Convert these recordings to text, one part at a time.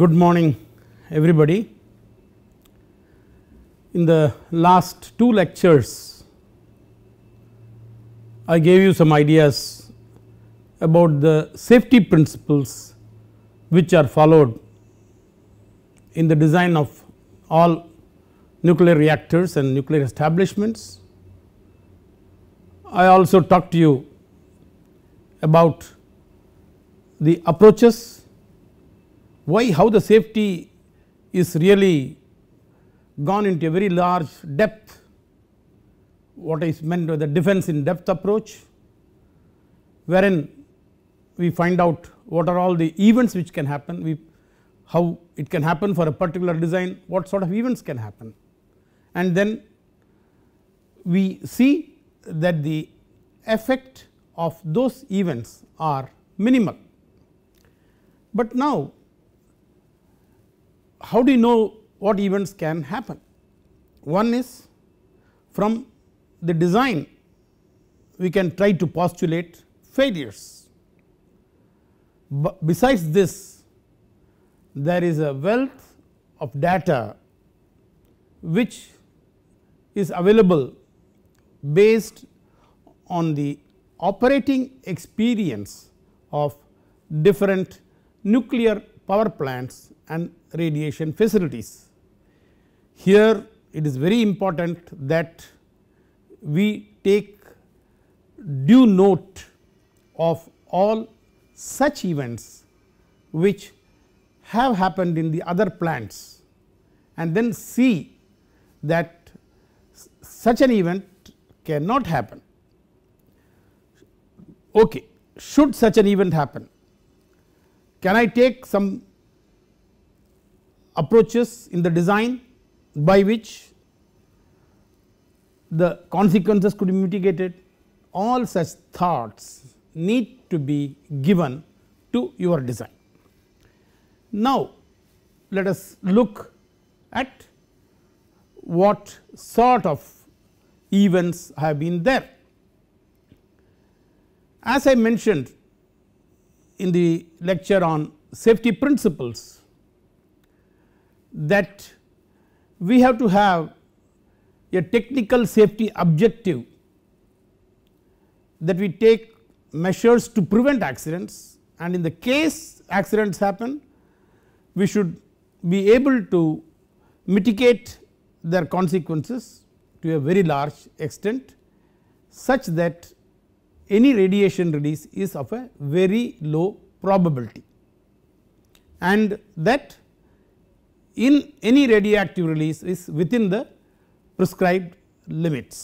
good morning everybody. In the last two lectures I gave you some ideas about the safety principles which are followed in the design of all nuclear reactors and nuclear establishments. I also talked to you about the approaches why how the safety is really gone into a very large depth what is meant by the defense in depth approach wherein we find out what are all the events which can happen we how it can happen for a particular design what sort of events can happen and then we see that the effect of those events are minimal but now how do you know what events can happen? One is from the design we can try to postulate failures. But besides this there is a wealth of data which is available based on the operating experience of different nuclear power plants and radiation facilities. Here it is very important that we take due note of all such events which have happened in the other plants and then see that such an event cannot happen. Okay, should such an event happen can I take some approaches in the design by which the consequences could be mitigated all such thoughts need to be given to your design. Now let us look at what sort of events have been there. As I mentioned in the lecture on safety principles that we have to have a technical safety objective that we take measures to prevent accidents and in the case accidents happen we should be able to mitigate their consequences to a very large extent such that any radiation release is of a very low probability and that in any radioactive release is within the prescribed limits.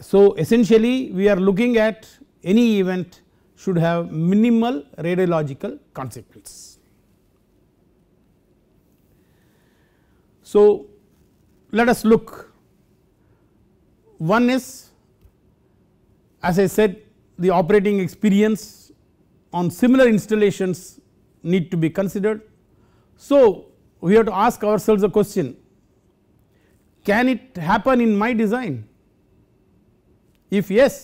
So, essentially we are looking at any event should have minimal radiological consequence. So, let us look one is as I said the operating experience on similar installations need to be considered. So we have to ask ourselves a question can it happen in my design? If yes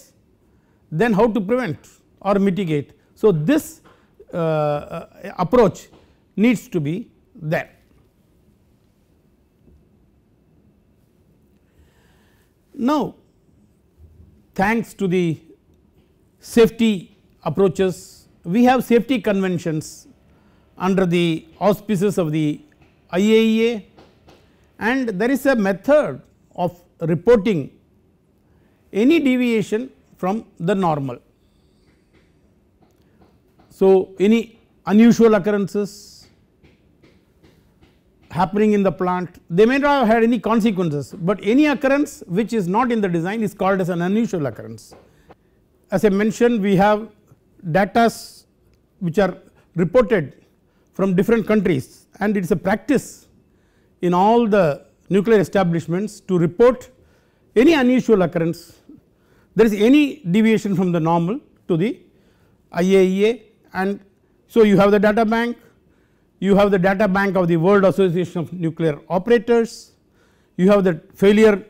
then how to prevent or mitigate. So this uh, uh approach needs to be there. Now thanks to the safety approaches we have safety conventions under the auspices of the IAEA and there is a method of reporting any deviation from the normal. So, any unusual occurrences happening in the plant they may not have had any consequences but any occurrence which is not in the design is called as an unusual occurrence. As I mentioned we have data which are reported from different countries and it is a practice in all the nuclear establishments to report any unusual occurrence there is any deviation from the normal to the IAEA and so you have the data bank you have the data bank of the World Association of Nuclear Operators, you have the failure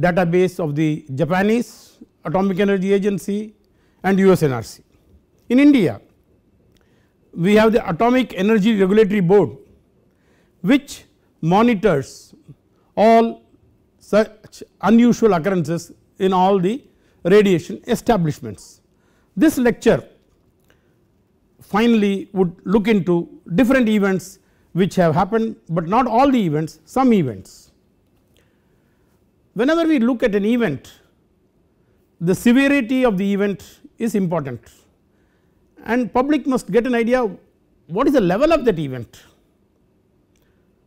database of the Japanese Atomic Energy Agency and US NRC. In India, we have the Atomic Energy Regulatory Board which monitors all such unusual occurrences in all the radiation establishments. This lecture finally would look into different events which have happened but not all the events some events. Whenever we look at an event the severity of the event is important and public must get an idea what is the level of that event.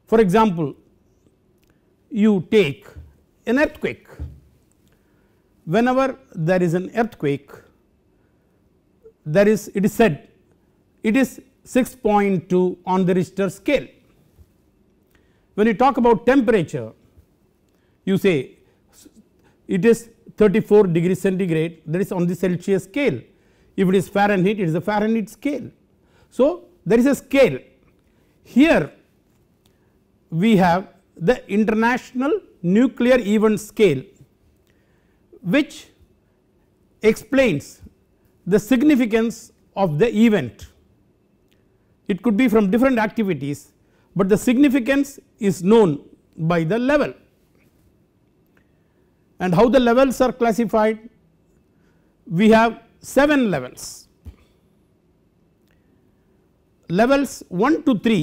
For example you take an earthquake whenever there is an earthquake there is it is said it is 6.2 on the Richter scale. When you talk about temperature you say it is 34 degree centigrade that is on the Celsius scale if it is Fahrenheit it is the Fahrenheit scale. So, there is a scale here we have the international nuclear event scale which explains the significance of the event it could be from different activities but the significance is known by the level and how the levels are classified we have 7 levels levels 1 to 3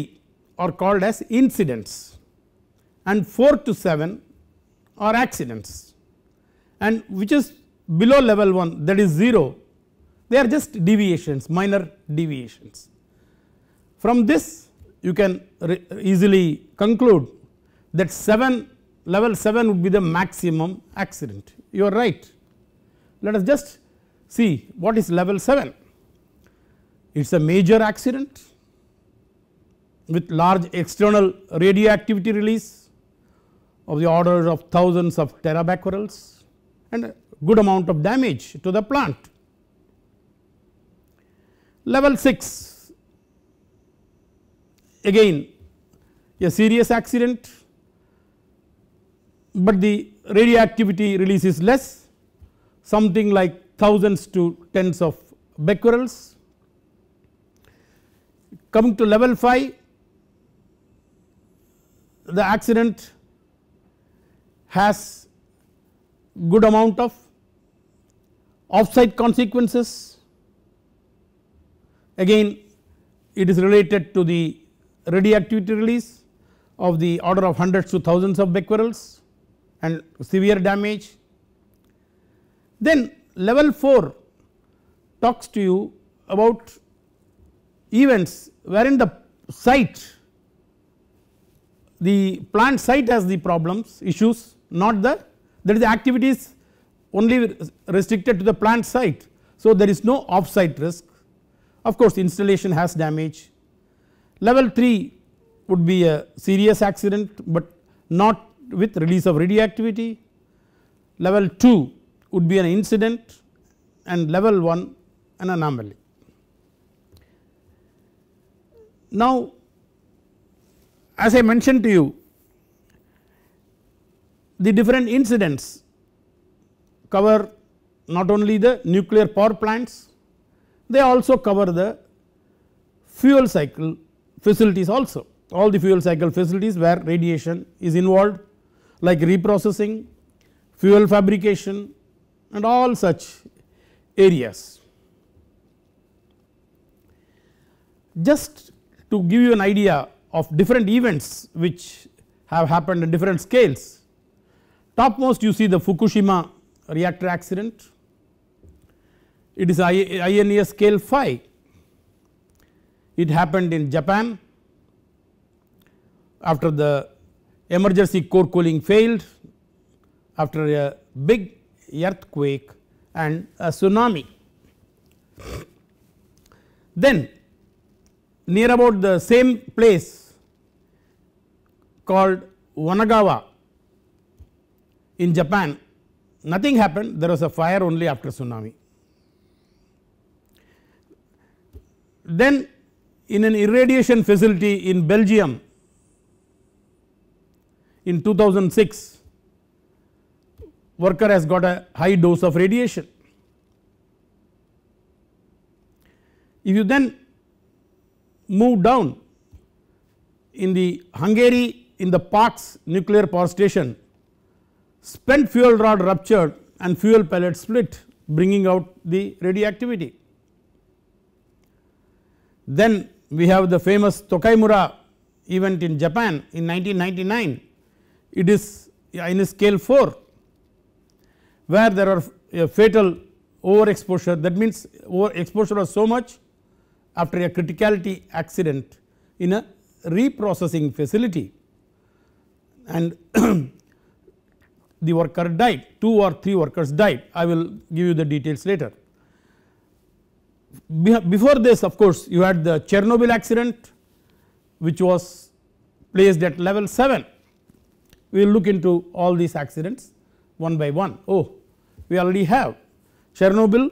are called as incidents and 4 to 7 are accidents and which is below level 1 that is 0 they are just deviations minor deviations from this you can easily conclude that 7 level 7 would be the maximum accident you are right. Let us just see what is level 7 it is a major accident with large external radioactivity release of the order of thousands of terabecquerels and good amount of damage to the plant. Level 6 again a serious accident, but the radioactivity release is less something like thousands to tens of becquerels. Coming to level 5 the accident has good amount of offsite consequences again it is related to the radioactivity release of the order of hundreds to thousands of becquerels and severe damage. Then level 4 talks to you about events wherein the site the plant site has the problems issues not the that is the activities only restricted to the plant site. So, there is no off site risk of course installation has damage Level 3 would be a serious accident, but not with release of radioactivity. Level 2 would be an incident and level 1 an anomaly. Now, as I mentioned to you the different incidents cover not only the nuclear power plants, they also cover the fuel cycle facilities also all the fuel cycle facilities where radiation is involved like reprocessing, fuel fabrication and all such areas. Just to give you an idea of different events which have happened in different scales. Topmost you see the Fukushima reactor accident, it is INES scale 5 it happened in Japan after the emergency core cooling failed after a big earthquake and a tsunami. Then near about the same place called Wanagawa in Japan nothing happened there was a fire only after tsunami. Then in an irradiation facility in Belgium in 2006 worker has got a high dose of radiation. If you then move down in the Hungary in the Parks nuclear power station spent fuel rod ruptured and fuel pellet split bringing out the radioactivity. Then we have the famous Tokaimura event in Japan in 1999 it is in scale 4 where there are a fatal overexposure that means overexposure of so much after a criticality accident in a reprocessing facility and the worker died 2 or 3 workers died I will give you the details later before this of course you had the Chernobyl accident which was placed at level 7 we will look into all these accidents one by one. Oh we already have Chernobyl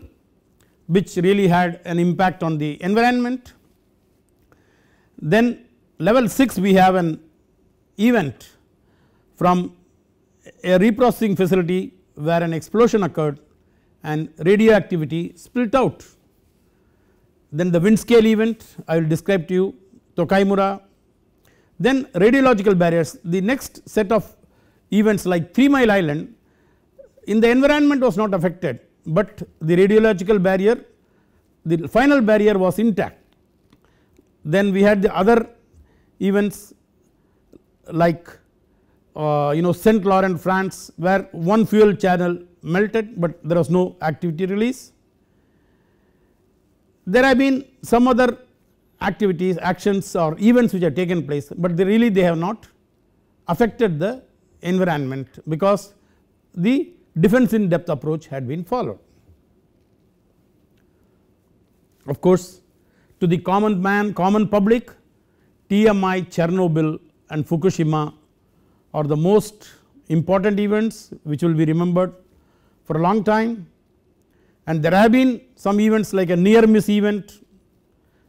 which really had an impact on the environment then level 6 we have an event from a reprocessing facility where an explosion occurred and radioactivity spilled out then the wind scale event I will describe to you Tokaimura then radiological barriers the next set of events like 3 mile island in the environment was not affected but the radiological barrier the final barrier was intact then we had the other events like uh, you know Saint Laurent France where one fuel channel melted but there was no activity release there have been some other activities actions or events which have taken place but they really they have not affected the environment because the defense in depth approach had been followed. Of course, to the common man common public TMI Chernobyl and Fukushima are the most important events which will be remembered for a long time and there have been some events like a near miss event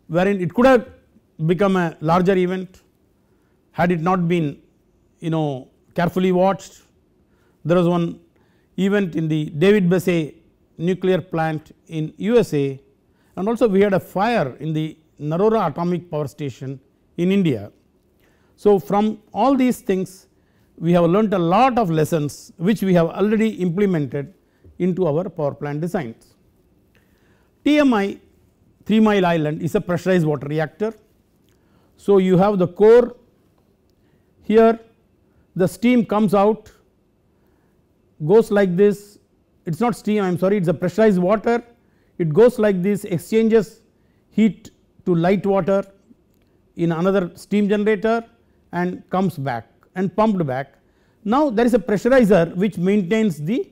wherein it could have become a larger event had it not been you know carefully watched. There was one event in the David Bessay nuclear plant in USA and also we had a fire in the Narora atomic power station in India. So from all these things we have learnt a lot of lessons which we have already implemented into our power plant designs. TMI 3 Mile Island is a pressurized water reactor. So, you have the core here the steam comes out goes like this it is not steam I am sorry it is a pressurized water it goes like this exchanges heat to light water in another steam generator and comes back and pumped back. Now, there is a pressurizer which maintains the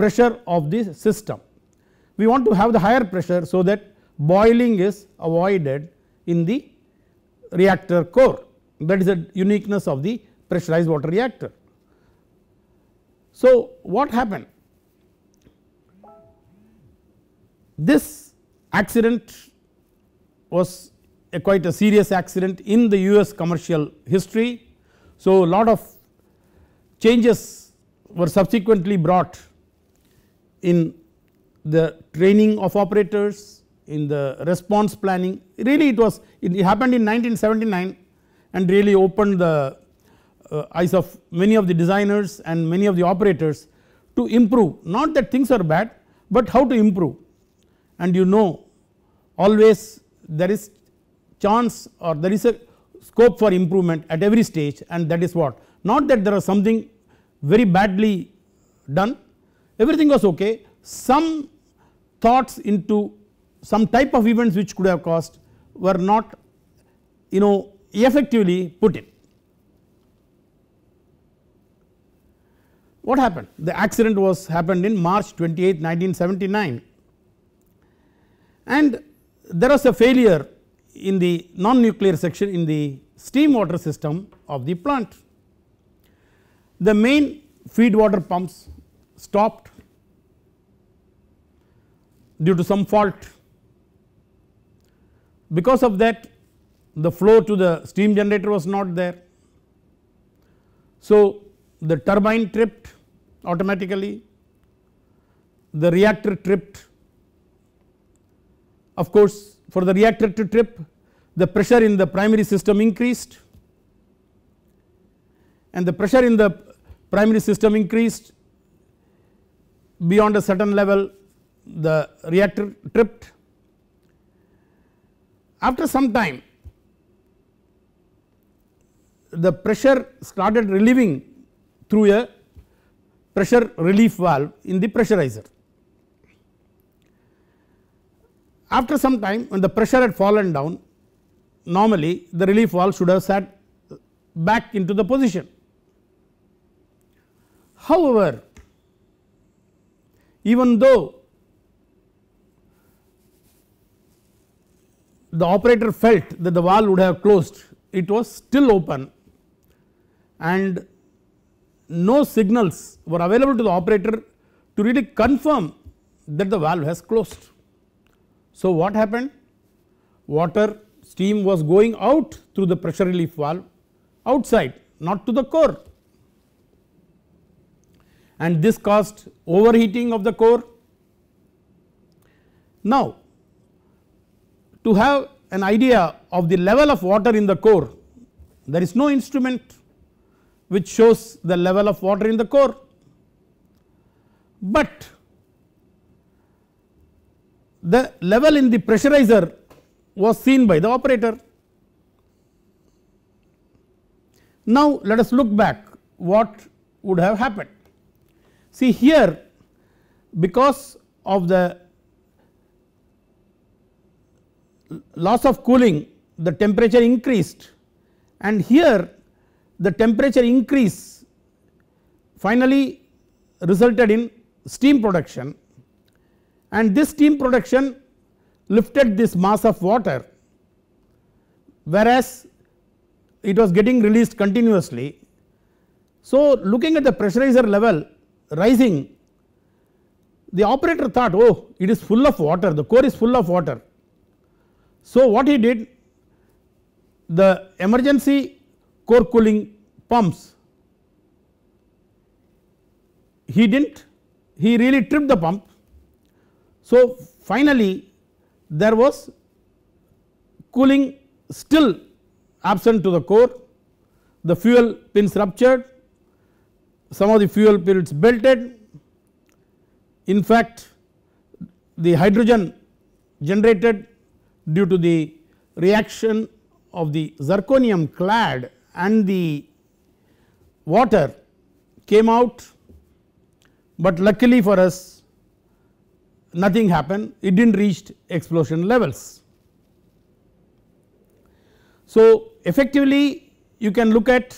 pressure of the system. We want to have the higher pressure so that boiling is avoided in the reactor core that is the uniqueness of the pressurized water reactor. So, what happened? This accident was a quite a serious accident in the US commercial history. So, lot of changes were subsequently brought in the training of operators, in the response planning. Really it was it happened in 1979 and really opened the uh, eyes of many of the designers and many of the operators to improve. Not that things are bad but how to improve and you know always there is chance or there is a scope for improvement at every stage and that is what. Not that there is something very badly done everything was okay some thoughts into some type of events which could have caused were not you know effectively put in. What happened? The accident was happened in March 28, 1979 and there was a failure in the non-nuclear section in the steam water system of the plant. The main feed water pumps stopped due to some fault. Because of that the flow to the steam generator was not there. So, the turbine tripped automatically, the reactor tripped. Of course, for the reactor to trip the pressure in the primary system increased and the pressure in the primary system increased beyond a certain level the reactor tripped. After some time the pressure started relieving through a pressure relief valve in the pressurizer. After some time when the pressure had fallen down normally the relief valve should have sat back into the position. However, even though the operator felt that the valve would have closed it was still open and no signals were available to the operator to really confirm that the valve has closed. So, what happened? Water steam was going out through the pressure relief valve outside not to the core and this caused overheating of the core. Now to have an idea of the level of water in the core there is no instrument which shows the level of water in the core but the level in the pressurizer was seen by the operator. Now let us look back what would have happened. See here because of the loss of cooling the temperature increased and here the temperature increase finally resulted in steam production and this steam production lifted this mass of water whereas it was getting released continuously. So, looking at the pressurizer level rising the operator thought oh it is full of water the core is full of water. So what he did the emergency core cooling pumps he did not he really tripped the pump. So finally there was cooling still absent to the core the fuel pins ruptured some of the fuel pellets belted. In fact, the hydrogen generated due to the reaction of the zirconium clad and the water came out, but luckily for us nothing happened it did not reach explosion levels. So, effectively you can look at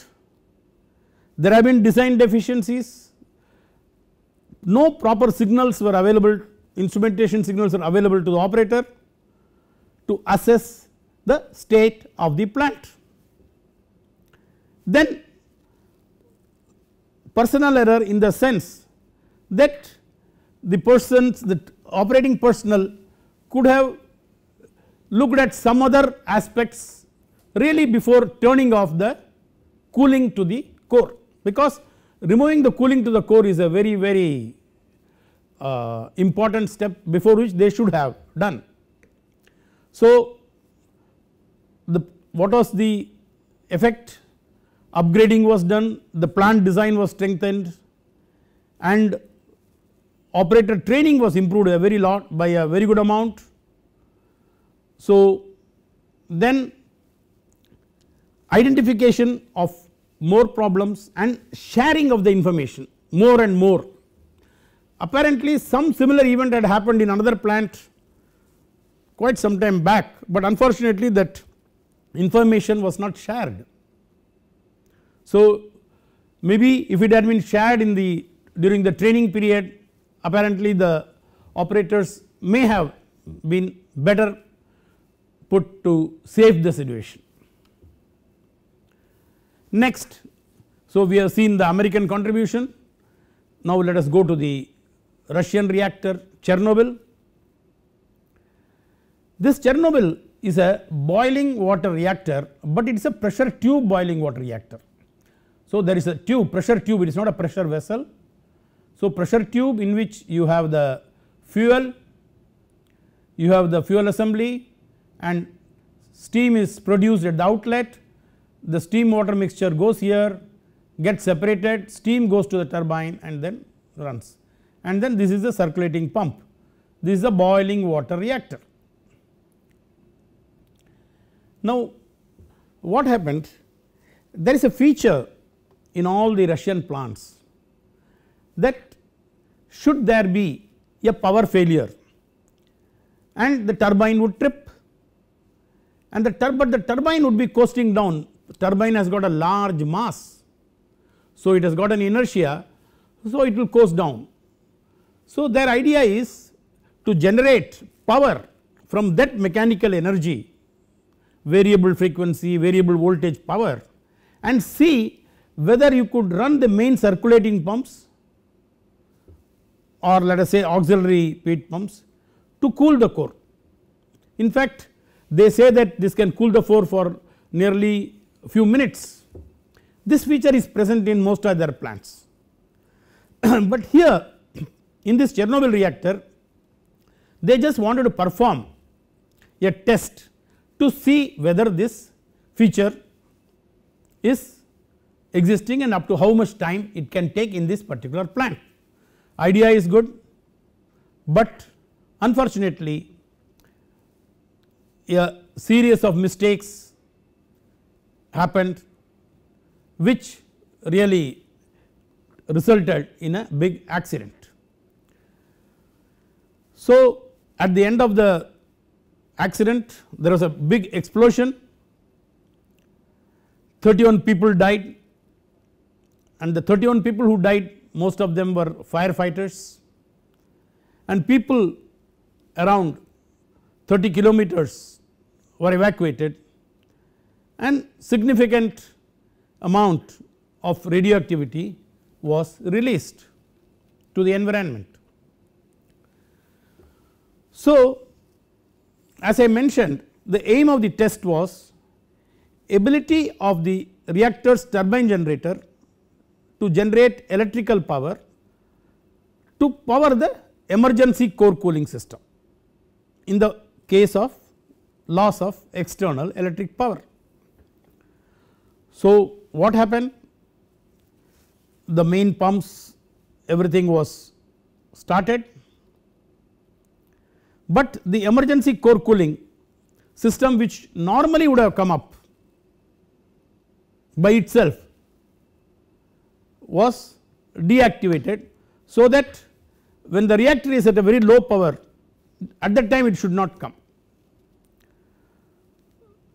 there have been design deficiencies, no proper signals were available instrumentation signals are available to the operator to assess the state of the plant. Then personal error in the sense that the persons the operating personnel could have looked at some other aspects really before turning off the cooling to the core because removing the cooling to the core is a very very uh, important step before which they should have done. So, the what was the effect upgrading was done the plant design was strengthened and operator training was improved a very lot by a very good amount. So, then identification of more problems and sharing of the information more and more. Apparently some similar event had happened in another plant quite some time back but unfortunately that information was not shared. So maybe if it had been shared in the during the training period apparently the operators may have been better put to save the situation. Next, so we have seen the American contribution. Now let us go to the Russian reactor Chernobyl. This Chernobyl is a boiling water reactor, but it is a pressure tube boiling water reactor. So there is a tube, pressure tube, it is not a pressure vessel. So pressure tube in which you have the fuel, you have the fuel assembly and steam is produced at the outlet the steam water mixture goes here gets separated steam goes to the turbine and then runs and then this is the circulating pump this is a boiling water reactor. Now what happened there is a feature in all the Russian plants that should there be a power failure and the turbine would trip and the tur but the turbine would be coasting down the turbine has got a large mass. So, it has got an inertia, so it will coast down. So, their idea is to generate power from that mechanical energy variable frequency, variable voltage power and see whether you could run the main circulating pumps or let us say auxiliary heat pumps to cool the core. In fact, they say that this can cool the core for nearly few minutes. This feature is present in most other plants, but here in this Chernobyl reactor they just wanted to perform a test to see whether this feature is existing and up to how much time it can take in this particular plant. Idea is good, but unfortunately a series of mistakes happened which really resulted in a big accident. So, at the end of the accident there was a big explosion 31 people died and the 31 people who died most of them were firefighters and people around 30 kilometers were evacuated and significant amount of radioactivity was released to the environment. So, as I mentioned the aim of the test was ability of the reactor's turbine generator to generate electrical power to power the emergency core cooling system in the case of loss of external electric power. So, what happened? The main pumps everything was started, but the emergency core cooling system which normally would have come up by itself was deactivated. So, that when the reactor is at a very low power at that time it should not come.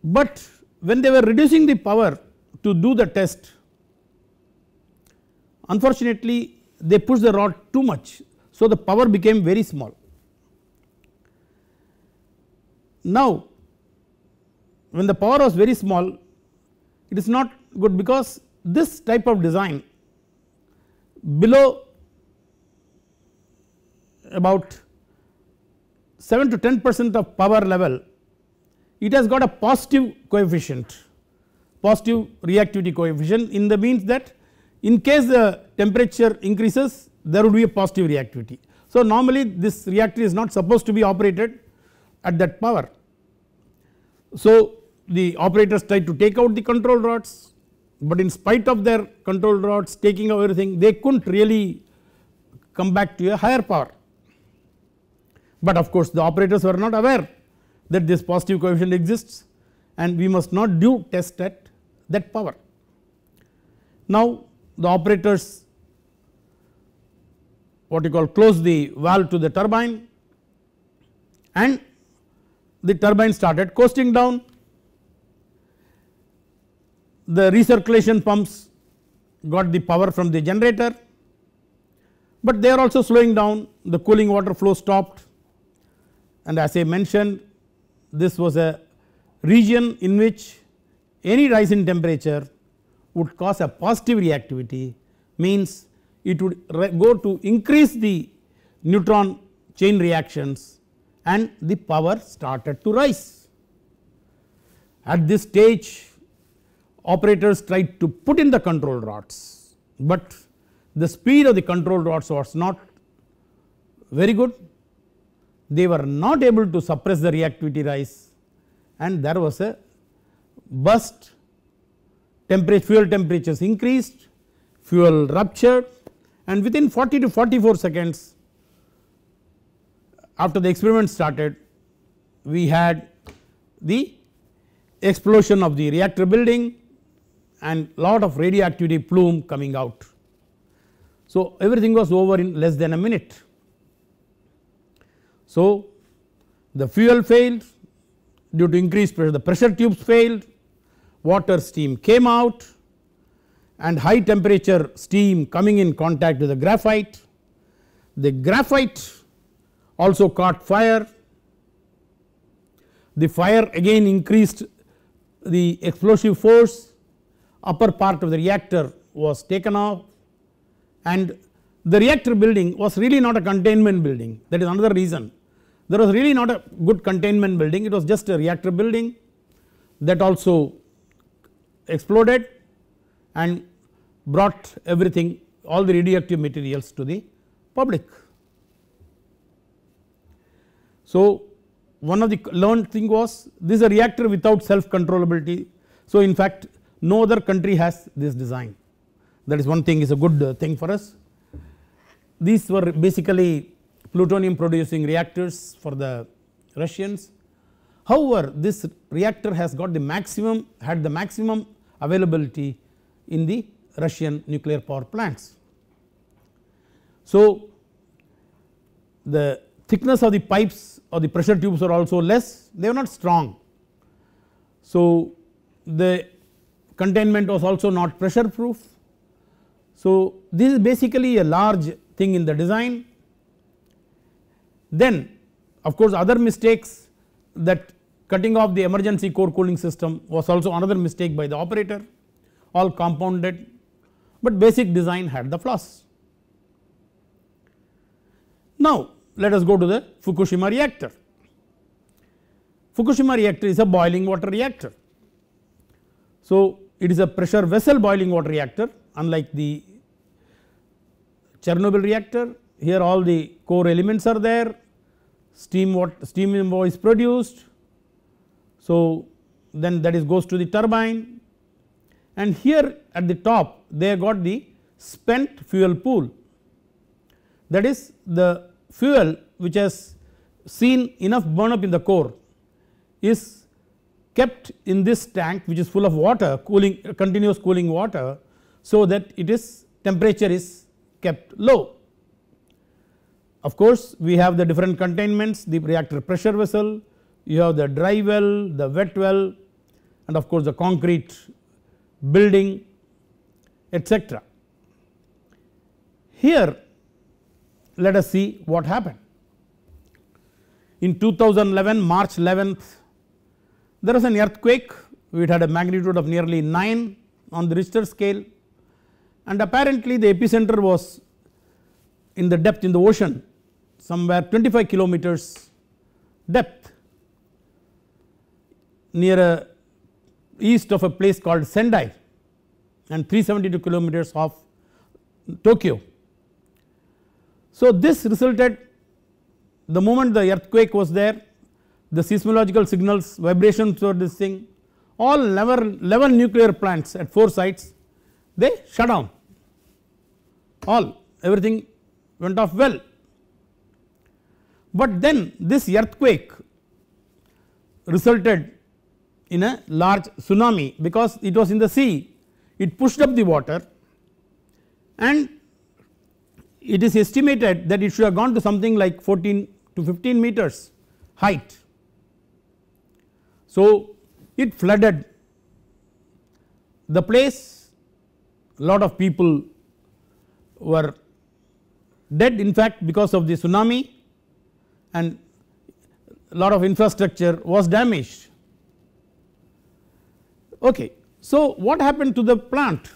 But when they were reducing the power to do the test unfortunately they pushed the rod too much so the power became very small. Now when the power was very small it is not good because this type of design below about 7 to 10 percent of power level it has got a positive coefficient positive reactivity coefficient in the means that in case the temperature increases there would be a positive reactivity. So normally this reactor is not supposed to be operated at that power. So the operators try to take out the control rods but in spite of their control rods taking out everything they couldn't really come back to a higher power. But of course the operators were not aware that this positive coefficient exists and we must not do test at that power. Now, the operators what you call close the valve to the turbine and the turbine started coasting down. The recirculation pumps got the power from the generator, but they are also slowing down the cooling water flow stopped and as I mentioned this was a region in which any rise in temperature would cause a positive reactivity means it would go to increase the neutron chain reactions and the power started to rise. At this stage operators tried to put in the control rods, but the speed of the control rods was not very good. They were not able to suppress the reactivity rise and there was a burst, temperature, fuel temperatures increased, fuel ruptured and within 40 to 44 seconds after the experiment started we had the explosion of the reactor building and lot of radioactivity plume coming out. So, everything was over in less than a minute. So, the fuel failed due to increased pressure the pressure tubes failed water steam came out and high temperature steam coming in contact with the graphite. The graphite also caught fire, the fire again increased the explosive force, upper part of the reactor was taken off and the reactor building was really not a containment building that is another reason. There was really not a good containment building it was just a reactor building that also exploded and brought everything all the radioactive materials to the public. So, one of the learned thing was this is a reactor without self controllability. So, in fact no other country has this design that is one thing is a good uh, thing for us. These were basically plutonium producing reactors for the Russians. However, this reactor has got the maximum had the maximum availability in the Russian nuclear power plants. So, the thickness of the pipes or the pressure tubes are also less they are not strong. So, the containment was also not pressure proof. So, this is basically a large thing in the design. Then of course, other mistakes that Cutting off the emergency core cooling system was also another mistake by the operator, all compounded, but basic design had the flaws. Now, let us go to the Fukushima reactor. Fukushima reactor is a boiling water reactor. So, it is a pressure vessel boiling water reactor unlike the Chernobyl reactor. Here all the core elements are there, steam, water, steam is produced, so, then that is goes to the turbine and here at the top they got the spent fuel pool that is the fuel which has seen enough burn up in the core is kept in this tank which is full of water cooling continuous cooling water so that it is temperature is kept low. Of course, we have the different containments the reactor pressure vessel you have the dry well, the wet well and of course the concrete building etc. Here let us see what happened. In 2011 March 11th there was an earthquake it had a magnitude of nearly 9 on the Richter scale and apparently the epicenter was in the depth in the ocean somewhere 25 kilometers depth near a east of a place called Sendai and 372 kilometers off Tokyo. So this resulted the moment the earthquake was there the seismological signals vibrations were this thing all 11, 11 nuclear plants at 4 sites they shut down all everything went off well. But then this earthquake resulted in a large tsunami because it was in the sea it pushed up the water and it is estimated that it should have gone to something like 14 to 15 meters height. So, it flooded the place lot of people were dead in fact because of the tsunami and lot of infrastructure was damaged Okay. So, what happened to the plant?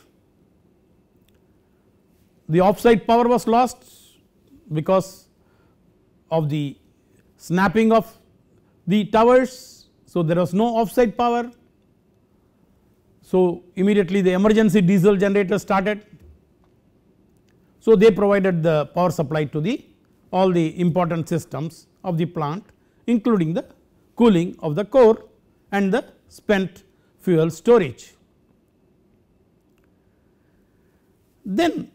The offsite power was lost because of the snapping of the towers. So, there was no offsite power. So, immediately the emergency diesel generator started. So, they provided the power supply to the all the important systems of the plant including the cooling of the core and the spent fuel storage. Then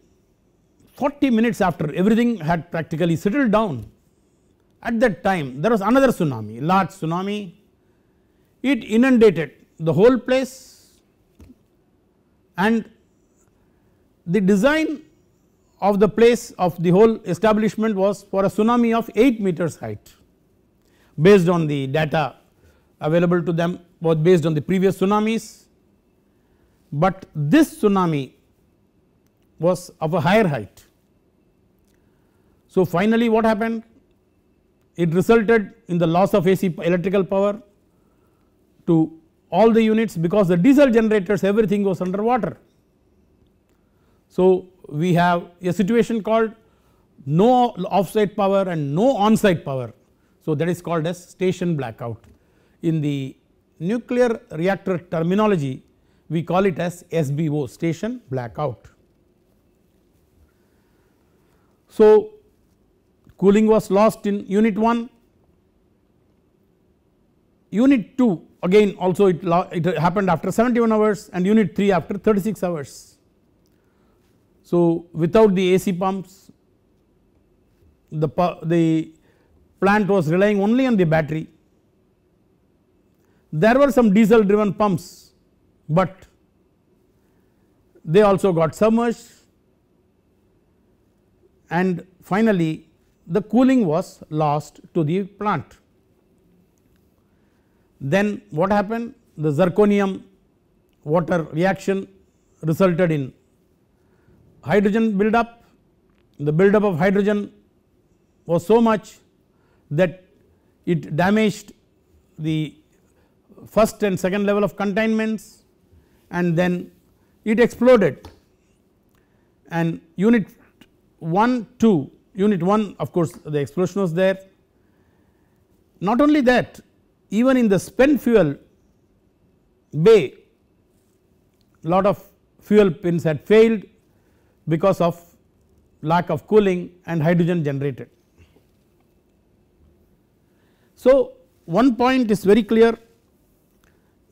40 minutes after everything had practically settled down at that time there was another tsunami large tsunami it inundated the whole place and the design of the place of the whole establishment was for a tsunami of 8 meters height based on the data available to them was based on the previous tsunamis, but this tsunami was of a higher height. So, finally, what happened? It resulted in the loss of AC electrical power to all the units because the diesel generators everything was under water. So, we have a situation called no offsite power and no onsite power. So, that is called as station blackout in the nuclear reactor terminology we call it as SBO station blackout. So, cooling was lost in unit 1, unit 2 again also it, it happened after 71 hours and unit 3 after 36 hours. So, without the AC pumps the, the plant was relying only on the battery there were some diesel driven pumps, but they also got submerged and finally the cooling was lost to the plant. Then what happened? The zirconium water reaction resulted in hydrogen buildup. The buildup of hydrogen was so much that it damaged the first and second level of containments and then it exploded and unit 1 2 unit 1 of course the explosion was there. Not only that even in the spent fuel bay lot of fuel pins had failed because of lack of cooling and hydrogen generated. So, one point is very clear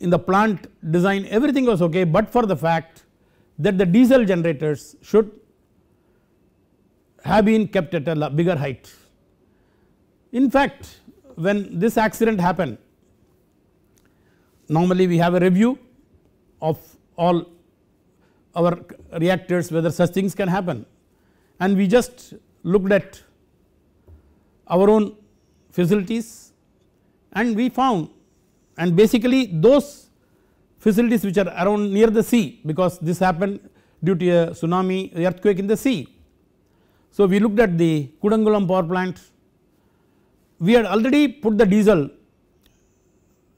in the plant design everything was okay but for the fact that the diesel generators should have been kept at a bigger height. In fact when this accident happened normally we have a review of all our reactors whether such things can happen and we just looked at our own facilities and we found and basically those facilities which are around near the sea because this happened due to a tsunami earthquake in the sea. So, we looked at the Kudangulam power plant, we had already put the diesel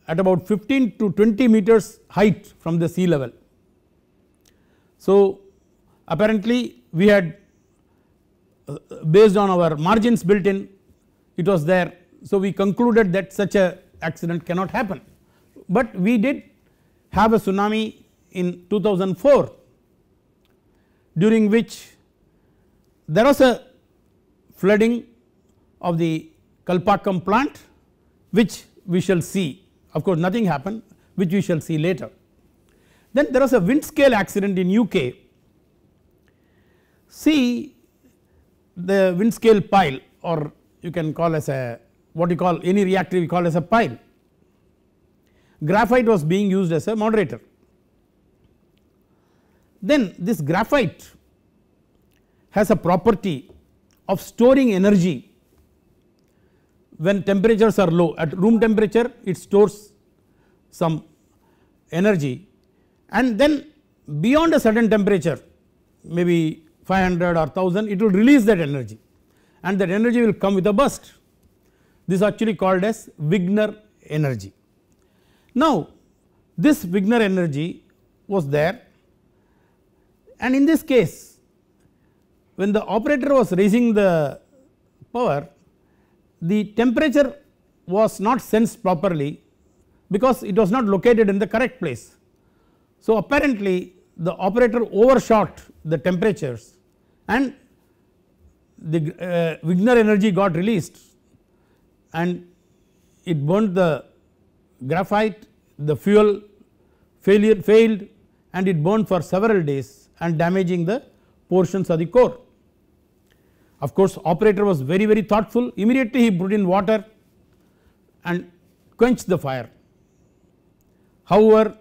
at about 15 to 20 meters height from the sea level. So, apparently we had uh, based on our margins built in it was there. So, we concluded that such a accident cannot happen. But we did have a tsunami in 2004 during which there was a flooding of the Kalpakkam plant which we shall see of course nothing happened which we shall see later. Then there was a wind scale accident in UK see the wind scale pile or you can call as a what you call any reactor we call as a pile. Graphite was being used as a moderator. Then this graphite has a property of storing energy when temperatures are low at room temperature it stores some energy and then beyond a certain temperature maybe 500 or 1000 it will release that energy and that energy will come with a burst this actually called as Wigner energy. Now this Wigner energy was there and in this case when the operator was raising the power the temperature was not sensed properly because it was not located in the correct place. So apparently the operator overshot the temperatures and the uh, Wigner energy got released and it burnt the graphite the fuel failure failed and it burned for several days and damaging the portions of the core. Of course operator was very very thoughtful immediately he put in water and quenched the fire. However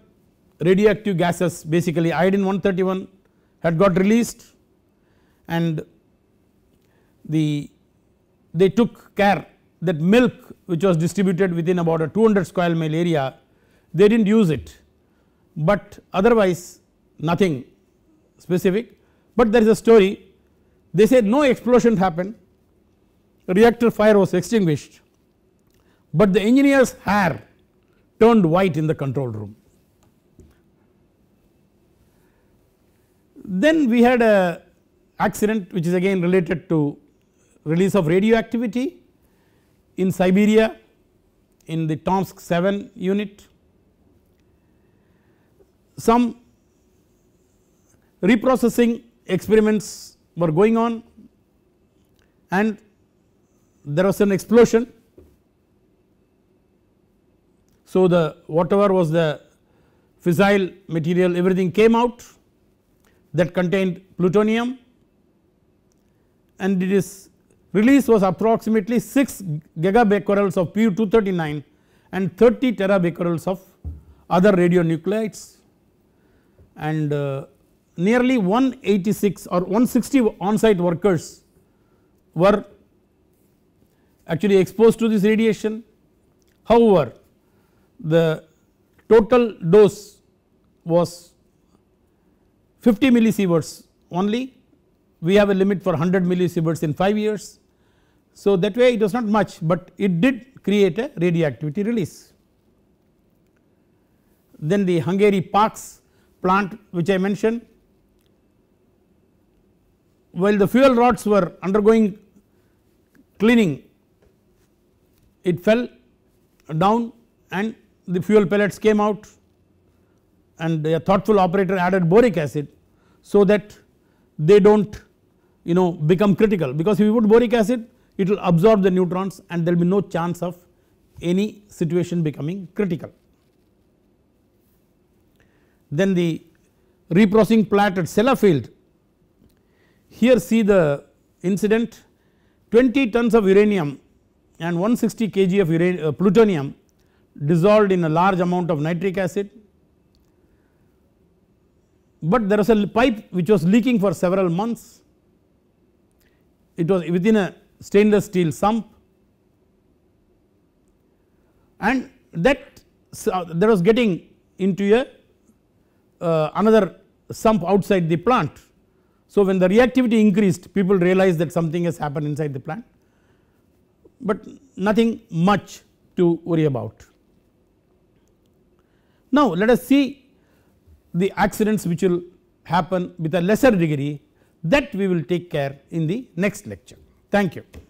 radioactive gases basically iodine 131 had got released and the they took care that milk which was distributed within about a 200 square mile area they did not use it but otherwise nothing specific. But there is a story they say no explosion happened reactor fire was extinguished but the engineer's hair turned white in the control room. Then we had a accident which is again related to release of radioactivity in Siberia in the Tomsk 7 unit. Some reprocessing experiments were going on and there was an explosion. So, the whatever was the fissile material everything came out that contained plutonium and it is release was approximately 6 gigabecquerels of Pu239 and 30 terabecquerels of other radionuclides and uh, nearly 186 or 160 on-site workers were actually exposed to this radiation. However, the total dose was 50 millisieverts only we have a limit for 100 millisieverts in 5 years so that way it was not much but it did create a radioactivity release. Then the Hungary Parks plant which I mentioned while the fuel rods were undergoing cleaning it fell down and the fuel pellets came out and a thoughtful operator added boric acid so that they do not you know become critical because if you put boric acid it will absorb the neutrons and there will be no chance of any situation becoming critical. Then the reprocessing plant at Sellafield, here see the incident 20 tons of uranium and 160 kg of uranium, uh, plutonium dissolved in a large amount of nitric acid. But there was a pipe which was leaking for several months. It was within a stainless steel sump and that uh, that was getting into a uh, another sump outside the plant. So, when the reactivity increased people realized that something has happened inside the plant, but nothing much to worry about. Now, let us see the accidents which will happen with a lesser degree that we will take care in the next lecture. Thank you.